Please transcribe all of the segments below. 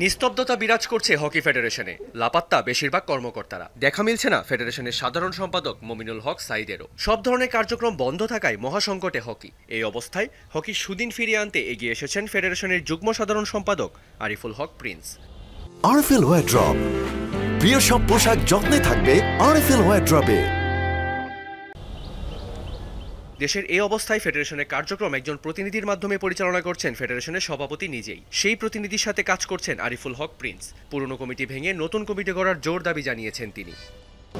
নিস্তব্ধতা বিরাজ করছে হকি ফেডারেশনে লাপাত্তা বেশিরভাগ কর্মকর্তারা দেখা মিলছে না ফেডারেশনের সাধারণ সম্পাদক মমিনুল হক সাইদেরও সব ধরনের কার্যক্রম বন্ধ থাকায় মহাসংকটে হকি এই অবস্থায় হকি সুদিন ফিরিয়ে আনতে এগিয়ে এসেছেন ফেডারেশনের যুগ্ম সাধারণ সম্পাদক আরিফুল হক প্রিন্স আরফেল ওয়ার প্রিয় সব পোশাক যত্নে থাকবে আরফেল ওয়ার দেশের এই অবস্থায় ফেডারেশনের কার্যক্রম একজন প্রতিনিধির মাধ্যমে পরিচালনা করছেন ফেডারেশনের সভাপতি নিজেই সেই প্রতিনিধির সাথে কাজ করছেন আরিফুল হক প্রিন্স পুরনো কমিটি ভেঙে নতুন কমিটি করার জোর দাবি জানিয়েছেন তিনি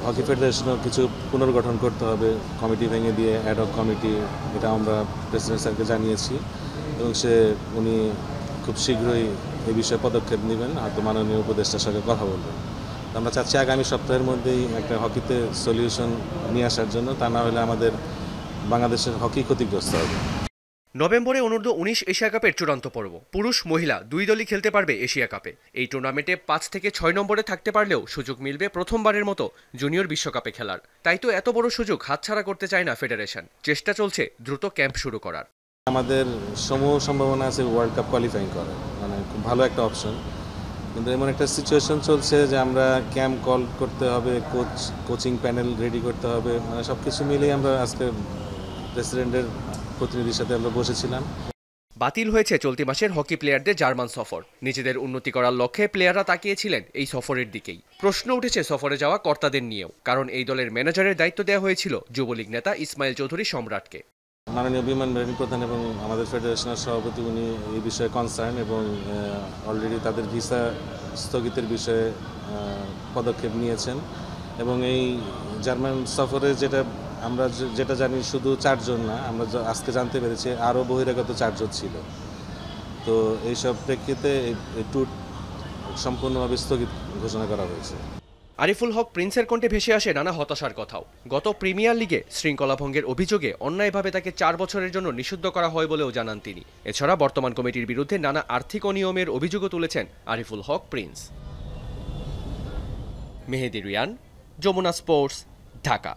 হকি ফেডারেশনের কিছু পুনর্গঠন করতে হবে কমিটি ভেঙে দিয়ে অ্যাডক কমিটি এটা আমরা প্রেসিডেন্ট স্যারকে জানিয়েছি এবং সে উনি খুব শীঘ্রই এই বিষয়ে পদক্ষেপ নেবেন আর তো মাননীয় উপদেষ্টার সঙ্গে কথা বলবেন আমরা চাচ্ছি আগামী সপ্তাহের মধ্যেই একটা হকিতে সলিউশন নিয়ে আসার জন্য তা না হলে আমাদের বাংলাদেশের হকি ক্ষতিগ্রস্ত হবে নভেম্বরে অনূর্ধ্ব উনিশ এশিয়া কাপের চূড়ান্ত পর্ব পুরুষ মহিলা দুই দলই খেলতে পারবে এশিয়া কাপে এই টুর্নামেন্টে পাঁচ থেকে ছয় নম্বরে থাকতে পারলেও সুযোগ মিলবে প্রথমবারের মতো জুনিয়র বিশ্বকাপে খেলার তাই তো এত বড় সুযোগ হাতছাড়া করতে চায় না ফেডারেশন চেষ্টা চলছে দ্রুত ক্যাম্প শুরু করার আমাদের সমূহ সম্ভাবনা আছে ওয়ার্ল্ড কাপ কোয়ালিফাইং করার মানে খুব ভালো একটা অপশন কিন্তু এমন একটা সিচুয়েশন চলছে যে আমরা ক্যাম্প কল করতে হবে কোচ কোচিং প্যানেল রেডি করতে হবে মানে সব কিছু মিলিয়ে আমরা আজকে প্রেসিডেন্টের প্রতিনিধির সাথে আমরা বসেছিলাম বাতিল হয়েছে চলতি মাসের হকি প্লেয়ারদের জার্মান সফর নিজেদের উন্নতি করার লক্ষ্যে প্লেয়াররা তাকিয়েছিলেন এই সফরের দিকেই প্রশ্ন উঠেছে সফরে যাওয়া কর্তাদের নিয়েও কারণ এই দলের ম্যানেজারের দায়িত্ব দেওয়া হয়েছিল যুবলীগ নেতা ইসমাইল চৌধুরী সম্রাটকে মাননীয় বিমান বাহিনী প্রধান এবং আমাদের ফেডারেশনের সভাপতি উনি এই বিষয়ে কনসার্ন এবং অলরেডি তাদের ভিসা স্থগিতের বিষয়ে পদক্ষেপ নিয়েছেন এবং এই জার্মান সফরে যেটা আমরা যেটা জানি শুধু চারজন না আমরা আজকে জানতে পেরেছি আরও বহিরাগত চারজন ছিল তো এইসব প্রেক্ষিতে এই ট্যুর সম্পূর্ণভাবে স্থগিত ঘোষণা করা হয়েছে আরিফুল হক প্রিন্সের কণ্ঠে ভেসে আসে নানা হতাশার কথাও গত প্রিমিয়ার লিগে শৃঙ্খলাভঙ্গের অভিযোগে অন্যায়ভাবে তাকে চার বছরের জন্য নিষিদ্ধ করা হয় বলেও জানান তিনি এছাড়া বর্তমান কমিটির বিরুদ্ধে নানা আর্থিক অনিয়মের অভিযোগও তুলেছেন আরিফুল হক প্রিন্স মেহেদি রিয়ান যমুনা স্পোর্টস ঢাকা